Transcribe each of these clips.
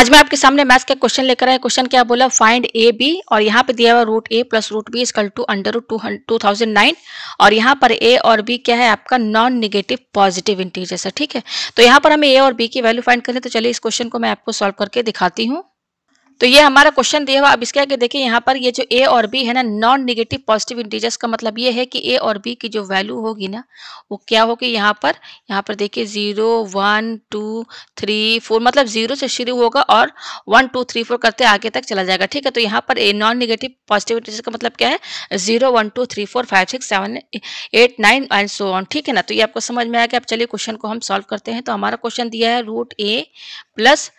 आज मैं आपके सामने मैथ्स का क्वेश्चन लेकर आया क्वेश्चन क्या बोला फाइंड ए बी और यहाँ पे दिया हुआ root a plus root b equal to under root two two thousand nine और यहाँ पर ए और बी क्या है आपका नॉन निगेटिव पॉजिटिव इंटीजर्स है ठीक है तो यहाँ पर हमें ए और बी की वैल्यू फाइंड करें तो चलिए इस क्वेश्चन को मैं आपको सॉल्व करके दिखाती हूँ तो ये हमारा क्वेश्चन दिया हुआ अब इसके आगे देखिए यहाँ पर ये जो ए और बी है ना नॉन निगेटिव पॉजिटिव इंटीजर्स का मतलब ये है कि ए और बी की जो वैल्यू होगी ना वो क्या होगी यहाँ पर यहाँ पर देखिए zero one two three four मतलब जीरो से शुरू होगा और वन टू थ्री फोर करते आगे तक चला जाएगा ठीक है तो यहाँ पर a non negative positive integers का मतलब क्या है zero one two three four five six seven eight nine and so on ठीक है ना तो ये आपको समझ में आया कि अब चलिए क्वेश्चन को हम सॉल्व करते हैं तो हमारा क्वेश्चन दिया है root a plus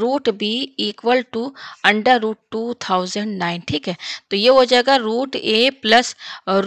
root b equal to under root two thousand nine ठीक है तो ये हो जाएगा root a plus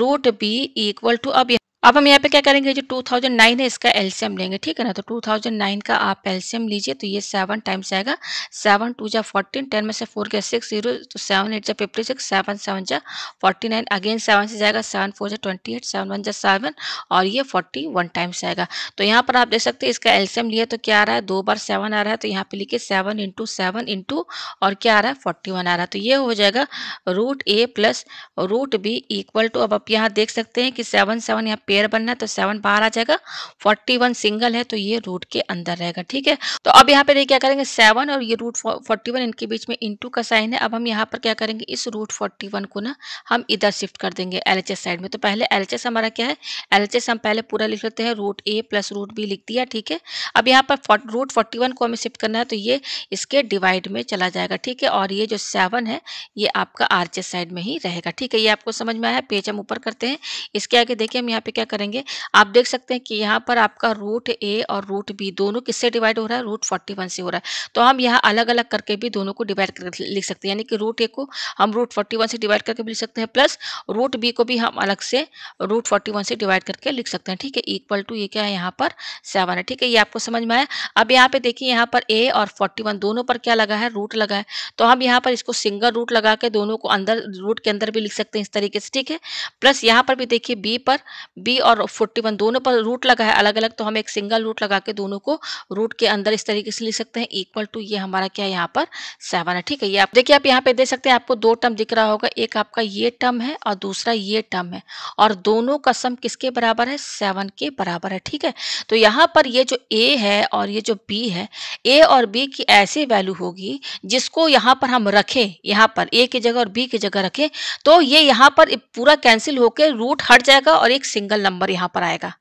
root b equal to अब अब हम यहाँ पे क्या करेंगे जो 2009 है इसका एल्सियम लेंगे ठीक है ना तो 2009 का आप एल्सियम लीजिए तो ये सेवन टाइम्स आएगा सेवन टू जा फोर्टीन टेन में से फोर के सिक्स जीरो तो सेवन एट जा फिफ्टी सिक्स सेवन सेवन जा फोर्टी नाइन अगेन सेवन से जाएगा सेवन फोर जा ट्वेंटी एट सेवन वन जा सेवन और ये फोर्टी वन टाइम्स आएगा तो यहाँ पर आप देख सकते हैं इसका एल्सियम लिया तो क्या आ रहा है दो बार सेवन आ रहा है तो यहाँ पे लिखिए सेवन इंटू सेवन इंटू और क्या आ रहा है फोर्टी वन आ रहा है तो ये हो जाएगा root a plus root b equal to अब आप यहाँ देख सकते हैं कि सेवन सेवन यहाँ पे पेयर बनना है तो सेवन बाहर आ जाएगा फोर्टी वन सिंगल है तो ये रूट के अंदर रहेगा ठीक है तो अब यहाँ पे देखिए क्या करेंगे सेवन और ये रूट फोर्टी वन इनके बीच में इंटू का साइन है अब हम यहाँ पर क्या करेंगे इस रूट फोर्टी वन को ना हम इधर शिफ्ट कर देंगे एल साइड में तो पहले एल हमारा क्या है एल हम पहले पूरा लिख लेते हैं root a plus root b लिख दिया ठीक है अब यहाँ पर रूट फोर्टी को हमें शिफ्ट करना है तो ये इसके डिवाइड में चला जाएगा ठीक है और ये जो सेवन है ये आपका आर साइड में ही रहेगा ठीक है ये आपको समझ में आया पेज हम ऊपर करते हैं इसके आगे देखिए हम यहाँ पे क्या करेंगे आप देख सकते हैं कि यहाँ पर आपका रूट ए और रूट बी दोनों किससे डिवाइड हो रहा है रूट फोर्टी वन से हो रहा है तो हम यहाँ अलग अलग करके भी दोनों को डिवाइड कर लिख सकते हैं यानी कि रूट ए को हम रूट फोर्टी वन से डिवाइड करके भी लिख सकते हैं प्लस रूट बी को भी हम अलग से रूट फोर्टी वन से डिवाइड करके लिख सकते हैं ठीक है इक्वल टू ये क्या है यहाँ पर सेवन है ठीक है ये आपको समझ में आया अब यहाँ पे देखिए यहाँ पर ए और फोर्टी वन दोनों पर क्या लगा है रूट लगा है तो हम यहाँ पर इसको सिंगल रूट लगा के दोनों को अंदर रूट के अंदर भी लिख सकते हैं इस तरीके से ठीक है प्लस यहाँ पर भी देखिए बी पर बी थ्री और फोर्टी वन दोनों पर रूट लगा है अलग अलग तो हम एक सिंगल रूट लगा के दोनों को रूट के अंदर इस तरीके से लिख सकते हैं इक्वल टू ये हमारा क्या है यहाँ पर सेवन है ठीक है ये आप देखिए आप यहाँ पे देख सकते हैं आपको दो टर्म दिख रहा होगा एक आपका ये टर्म है और दूसरा ये टर्म है और दोनों का सम किसके बराबर है सेवन के बराबर है ठीक है तो यहाँ पर ये जो ए है और ये जो बी है ए और बी की ऐसी वैल्यू होगी जिसको यहाँ पर हम रखें यहाँ पर ए की जगह और बी की जगह रखें तो ये यहाँ पर पूरा कैंसिल होकर रूट हट जाएगा और एक सिंगल सिंगल नंबर यहाँ पर आएगा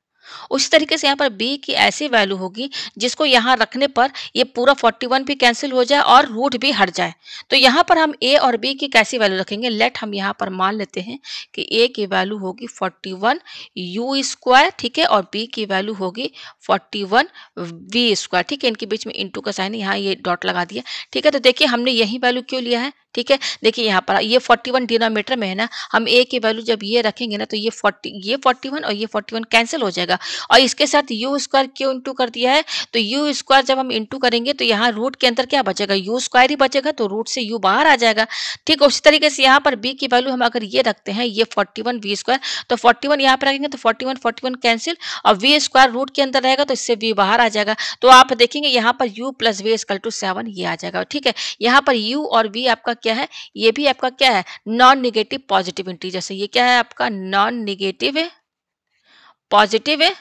उसी तरीके से यहाँ पर बी की ऐसी वैल्यू होगी जिसको यहाँ रखने पर ये पूरा 41 भी कैंसिल हो जाए और रूट भी हट जाए तो यहाँ पर हम ए और बी की कैसी वैल्यू रखेंगे लेट हम यहाँ पर मान लेते हैं कि ए की वैल्यू होगी 41 वन यू स्क्वायर ठीक है और बी की वैल्यू होगी 41 वन वी स्क्वायर ठीक है इनके बीच में इंटू का साइन यहाँ ये डॉट लगा दिया ठीक है तो देखिए हमने यही वैल्यू क्यों लिया है ठीक है देखिए यहाँ पर ये 41 वन डिनोमीटर में है ना हम ए की वैल्यू जब ये रखेंगे ना तो ये 40 ये 41 और ये 41 कैंसिल हो जाएगा और इसके साथ यू स्क्वायर क्यों इंटू कर दिया है तो यू स्क्वायर जब हम इंटू करेंगे तो यहाँ रूट के अंदर क्या बचेगा यू स्क्वायर ही बचेगा तो रूट से यू बाहर आ जाएगा ठीक उसी तरीके से यहाँ पर बी की वैल्यू हम अगर ये रखते हैं ये फोर्टी वन वी स्क्वायर तो फोर्टी वन यहाँ पर रखेंगे तो forty one forty one cancel और वी स्क्वायर रूट के अंदर रहेगा तो इससे वी बाहर आ जाएगा तो आप देखेंगे यहाँ पर u plus v equal to seven ये आ जाएगा ठीक है यहाँ पर यू और वी आपका क्या है ये भी आपका क्या है नॉन निगेटिव पॉजिटिव इंटीजर से ये क्या है आपका नॉन निगेटिव है पॉजिटिव है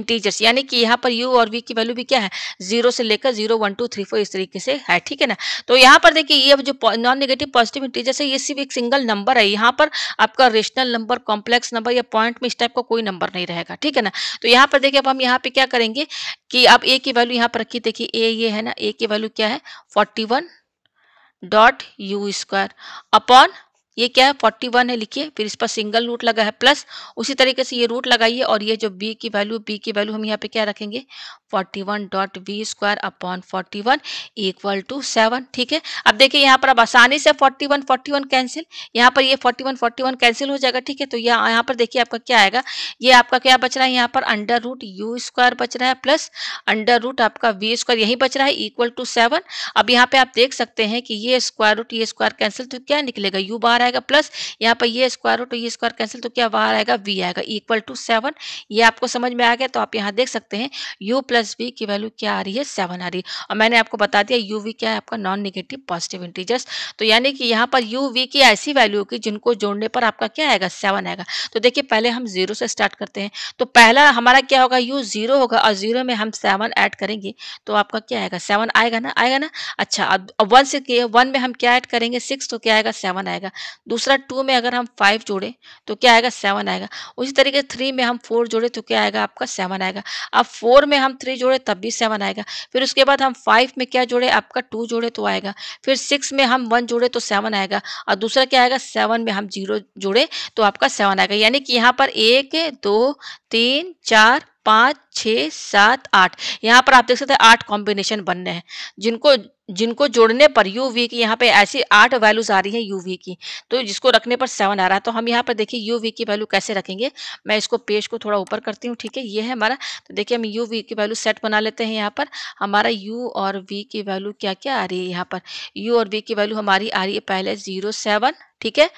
इंटीजर्स यानी कि यहाँ पर u और v की वैल्यू भी क्या है जीरो से लेकर zero one two three four इस तरीके से है ठीक है ना तो यहाँ पर देखिए ये जो नॉन नेगेटिव पॉजिटिव इंटीजर्स है ये सिर्फ एक सिंगल नंबर है यहाँ पर आपका रेशनल नंबर कॉम्प्लेक्स नंबर या पॉइंट में इस टाइप का को कोई नंबर नहीं रहेगा ठीक है ना तो यहाँ पर देखिए अब हम यहाँ पे क्या करेंगे कि आप ए की वैल्यू यहाँ पर रखिए देखिए ए ये है ना ए की वैल्यू क्या है forty one dot u square upon ये क्या है फोर्टी वन है लिखिए फिर इस पर सिंगल रूट लगा है प्लस उसी तरीके से ये रूट लगाइए और ये जो बी की वैल्यू बी की वैल्यू हम यहाँ पे क्या रखेंगे forty one dot b square upon forty one equal to seven ठीक है अब देखिए यहाँ पर अब आसानी से forty one forty one cancel यहाँ पर ये forty one forty one cancel हो जाएगा ठीक है तो यहाँ यहाँ पर देखिए आपका क्या आएगा ये आपका क्या बच रहा है यहाँ पर अंडर रूट यू स्क्वायर बच रहा है प्लस अंडर रूट आपका वी स्क्वायर यही बच रहा है इक्वल टू सेवन अब यहाँ पे आप देख सकते हैं कि ये स्क्वायर रूट ये स्क्वायर कैंसिल तो क्या निकलेगा यू बार बाहर आएगा प्लस यहाँ पर ये स्क्वायर रूट ये स्क्वायर कैंसिल तो क्या बाहर आएगा वी आएगा इक्वल टू सेवन ये आपको समझ में आ गया तो आप यहाँ देख सकते हैं यू प्लस वी की वैल्यू क्या आ रही है सेवन आ रही है और मैंने आपको बता दिया यू वी क्या है आपका नॉन निगेटिव पॉजिटिव इंटीजर्स तो यानी कि यहाँ पर यू वी की ऐसी वैल्यू होगी जिनको जोड़ने पर आपका क्या आएगा सेवन आएगा तो देखिए पहले हम जीरो से स्टार्ट करते हैं तो पहला हमारा क्या होगा यू जीरो होगा और जीरो में हम सेवन ऐड करेंगे तो आपका क्या आएगा सेवन आएगा ना आएगा ना अच्छा अब वन से वन में हम क्या ऐड करेंगे सिक्स तो क्या आएगा सेवन आएगा दूसरा टू में अगर हम फाइव जोड़े तो क्या आएगा सेवन आएगा उसी तरीके थ्री में हम फोर जोड़े तो क्या आएगा आपका सेवन आएगा अब फोर में हम थ्री जोड़े तब भी सेवन आएगा फिर उसके बाद हम फाइव में क्या जोड़े आपका टू जोड़े तो आएगा फिर सिक्स में हम वन जोड़े तो सेवन आएगा और दूसरा क्या आएगा सेवन में हम जीरो जोड़े तो आपका सेवन आएगा यानी कि यहाँ पर एक दो तीन चार पाँच छः सात आठ यहाँ पर आप देख सकते हैं आठ कॉम्बिनेशन बनने हैं जिनको जिनको जोड़ने पर यू वी की यहाँ पे ऐसी आठ वैल्यूज आ रही है यू वी की तो जिसको रखने पर सेवन आ रहा है तो हम यहाँ पर देखिए यू वी की वैल्यू कैसे रखेंगे मैं इसको पेज को थोड़ा ऊपर करती हूँ ठीक है ये है हमारा तो देखिए हम यू वी की वैल्यू सेट बना लेते हैं यहाँ पर हमारा यू और वी की वैल्यू क्या क्या आ रही है यहाँ पर यू और वी की वैल्यू हमारी आ रही है पहले जीरो सेवन ठीक है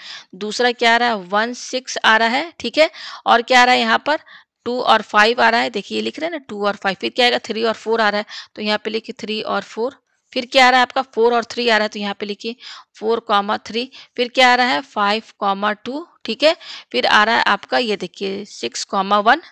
दूसरा क्या आ रहा है वन सिक्स आ रहा है ठीक है और क्या आ रहा है यहाँ पर टू और फाइव आ रहा है देखिए लिख रहे हैं ना टू और फाइव फिर क्या आएगा थ्री और फोर आ रहा है तो यहाँ पे लिखिए थ्री और फोर फिर क्या आ रहा है आपका फोर और थ्री आ रहा है तो यहाँ पे लिखिए फोर कॉमा थ्री फिर क्या आ रहा है फाइव कॉमा टू ठीक है फिर आ रहा है आपका ये देखिए सिक्स कॉमा वन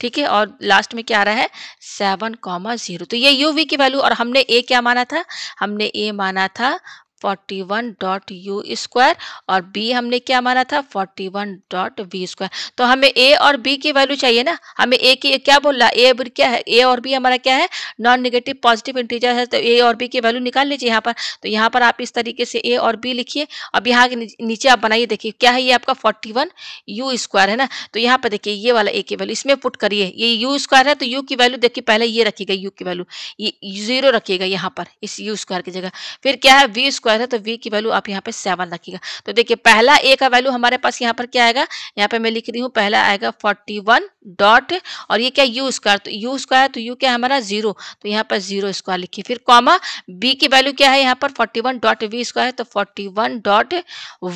ठीक है और लास्ट में क्या आ रहा है सेवन कॉमा जीरो तो ये यू वी की वैल्यू और हमने ए क्या माना था हमने ए माना था forty one dot u square और बी हमने क्या माना था forty one dot v square तो हमें ए और बी की वैल्यू चाहिए ना हमें ए की क्या बोल रहा ए क्या है ए और बी हमारा क्या है नॉन निगेटिव पॉजिटिव इंटीजर है तो ए और बी की वैल्यू निकाल लीजिए यहाँ पर तो यहाँ पर आप इस तरीके से ए और बी लिखिए अब यहाँ के नीचे आप बनाइए देखिए क्या है ये आपका फोर्टी वन यू स्क्वायर है ना तो यहाँ पर देखिए ये वाला ए की वैल्यू इसमें पुट करिए ये यू स्क्वायर है तो यू की वैल्यू देखिए पहले ये रखी गई यू की वैल्यू ये जीरो रखिएगा यहाँ पर इस यू स्क्वायर की जगह फिर क्या है वी स्क्वायर स्क्वायर है तो वी की वैल्यू आप यहाँ पे सेवन रखिएगा तो देखिए पहला ए का वैल्यू हमारे पास यहाँ पर क्या आएगा यहाँ पे मैं लिख रही हूँ पहला आएगा फोर्टी वन डॉट और ये क्या यू स्क्वायर तो यू स्क्वायर तो यू क्या हमारा जीरो तो यहाँ पर जीरो स्क्वायर लिखिए फिर कॉमा बी की वैल्यू क्या है यहाँ पर forty one dot v square है तो forty one dot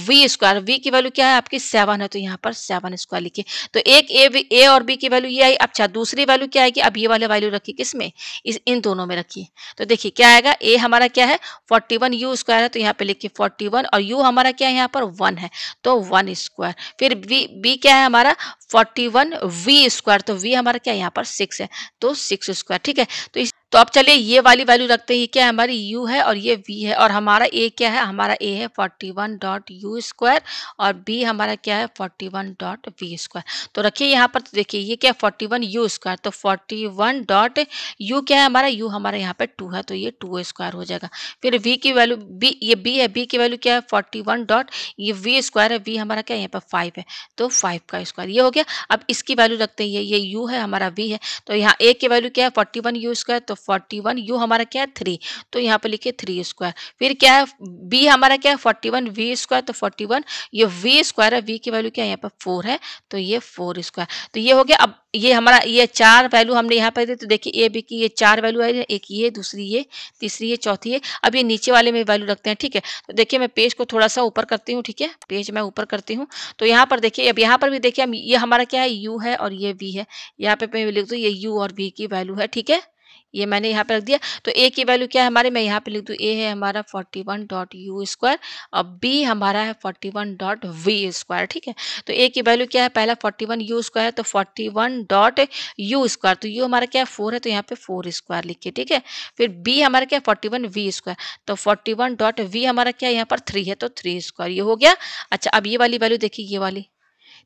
v square v की वैल्यू क्या है आपकी सेवन है तो यहाँ पर सेवन स्क्वायर लिखिए तो एक ए ए और बी की वैल्यू ये आई अच्छा दूसरी वैल्यू क्या आएगी अब ये वाले वैल्यू रखिए किसमें इस इन दोनों में रखिए तो देखिए क्या आएगा ए हमारा क्या है फोर्टी वन यू स्क्वायर है तो यहाँ पे लिखिए फोर्टी वन और यू हमारा क्या है यहाँ पर वन है तो वन स्क्वायर फिर बी बी क्या है हमारा फोर्टी वन वी स्क्वायर तो वी हमारा क्या है यहाँ पर सिक्स है तो सिक्स स्क्वायर ठीक है तो इस तो अब चलिए ये वाली वैल्यू रखते हैं ये क्या है हमारी u है और ये v है और हमारा a क्या है हमारा a है 41 डॉट यू स्क्वायर और b हमारा क्या है 41 डॉट वी स्क्वायर तो रखिए यहाँ पर तो देखिए ये क्या है 41 यू स्क्वायर तो 41 डॉट यू क्या है हमारा u हमारा यहाँ पे 2 है तो ये टू स्क्वायर हो जाएगा फिर v की वैल्यू b ये b है b की वैल्यू क्या है वन डॉट ये वी स्क्वायर है वी हमारा क्या है यहाँ पर फाइव है तो फाइव का स्क्वायर ये हो गया अब इसकी वैल्यू रखते हैं ये ये यू है हमारा वी है तो यहाँ ए की वैल्यू क्या है फोर्टी वन स्क्वायर तो फोर्टी वन यू हमारा क्या है थ्री तो यहाँ पे लिखिए थ्री स्क्वायर फिर क्या है बी हमारा क्या है फोर्टी वन वी स्क्वायर तो फोर्टी वन ये वी स्क्वायर है वी की वैल्यू क्या है यहाँ पर फोर है तो ये फोर स्क्वायर तो ये हो गया अब ये हमारा ये चार वैल्यू हमने यहाँ पर दी तो देखिए ए बी की ये चार वैल्यू आई है एक ये दूसरी ये तीसरी ये चौथी ये अब ये नीचे वाले में वैल्यू रखते हैं ठीक है तो देखिए मैं पेज को थोड़ा सा ऊपर करती हूँ ठीक है पेज मैं ऊपर करती हूँ तो यहाँ पर देखिए अब यहाँ पर भी देखिए हम ये हमारा क्या है यू है और ये वी है यहाँ पे मैं लिख दूँ ये यू और वी की वैल्यू है ठीक है ये मैंने यहाँ पे रख दिया तो ए की वैल्यू क्या है हमारे मैं यहाँ पे लिख दूँ ए है हमारा forty one dot u square और बी हमारा है forty one dot v square ठीक है तो ए की वैल्यू क्या है पहला फोर्टी वन यू स्क्वायर तो forty one dot u square तो यू हमारा क्या है फोर है तो यहाँ पे फोर स्क्वायर लिखिए ठीक है फिर बी हमारा क्या है फोर्टी वन वी स्क्वायर तो फोर्टी वन डॉट वी हमारा क्या है यहाँ पर थ्री है तो थ्री स्क्वायर ये हो गया अच्छा अब ये वाली वैल्यू देखिए ये वाली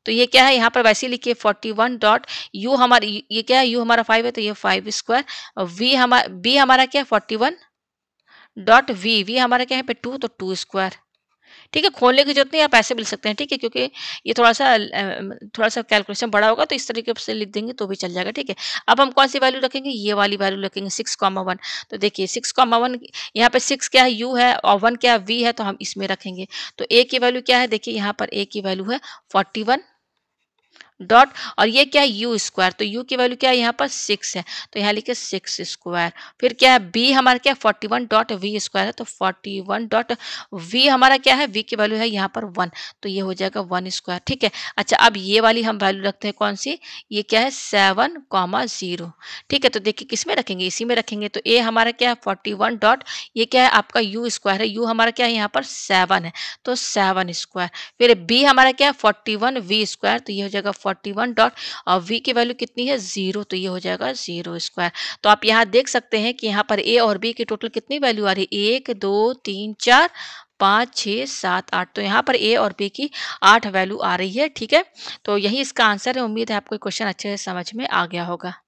तो ये क्या है यहाँ पर वैसे लिखिए फोर्टी वन डॉट यू हमारी ये क्या है यू हमारा फाइव है तो ये फाइव स्क्वायर वी हमारा बी हमारा क्या है forty one dot v v हमारा क्या है पे टू तो टू स्क्वायर ठीक है खोलने की जरूरत नहीं आप ऐसे भी लिख सकते हैं ठीक है क्योंकि ये थोड़ा सा थोड़ा सा कैलकुलेशन बड़ा होगा तो इस तरीके से लिख देंगे तो भी चल जाएगा ठीक है अब हम कौन सी वैल्यू रखेंगे ये वाली वैल्यू रखेंगे सिक्स कॉमा वन तो देखिए सिक्स कॉमा वन यहाँ पर सिक्स क्या है यू है और वन क्या है वी है तो हम इसमें रखेंगे तो ए की वैल्यू क्या है देखिए यहाँ पर ए की वैल्यू है फोर्टी वन डॉट और ये क्या है यू स्क्वायर तो यू की वैल्यू क्या है यहाँ पर सिक्स है तो यहाँ लिखे सिक्स स्क्वायर फिर क्या है बी हमारा क्या है forty one dot v square है तो फोर्टी वन डॉट वी हमारा क्या है वी की वैल्यू है यहाँ पर वन तो ये हो जाएगा वन स्क्वायर ठीक है अच्छा अब ये वाली हम वैल्यू रखते हैं कौन सी ये क्या है सेवन कॉमा जीरो ठीक है तो देखिए किस में रखेंगे इसी में रखेंगे तो ए हमारा क्या है फोर्टी वन डॉट ये क्या है आपका यू स्क्वायर है यू हमारा क्या है यहाँ पर सेवन है तो सेवन स्क्वायर फिर बी हमारा क्या है फोर्टी वन वी स्क्वायर तो ये हो जाएगा फोर्टी वन डॉट और वी की वैल्यू कितनी है जीरो तो ये हो जाएगा जीरो स्क्वायर तो आप यहाँ देख सकते हैं कि यहाँ पर ए और बी की टोटल कितनी वैल्यू आ रही है एक दो तीन चार पाँच छः सात आठ तो यहाँ पर ए और बी की आठ वैल्यू आ रही है ठीक है तो यही इसका आंसर है उम्मीद है आपको क्वेश्चन अच्छे से समझ में आ गया होगा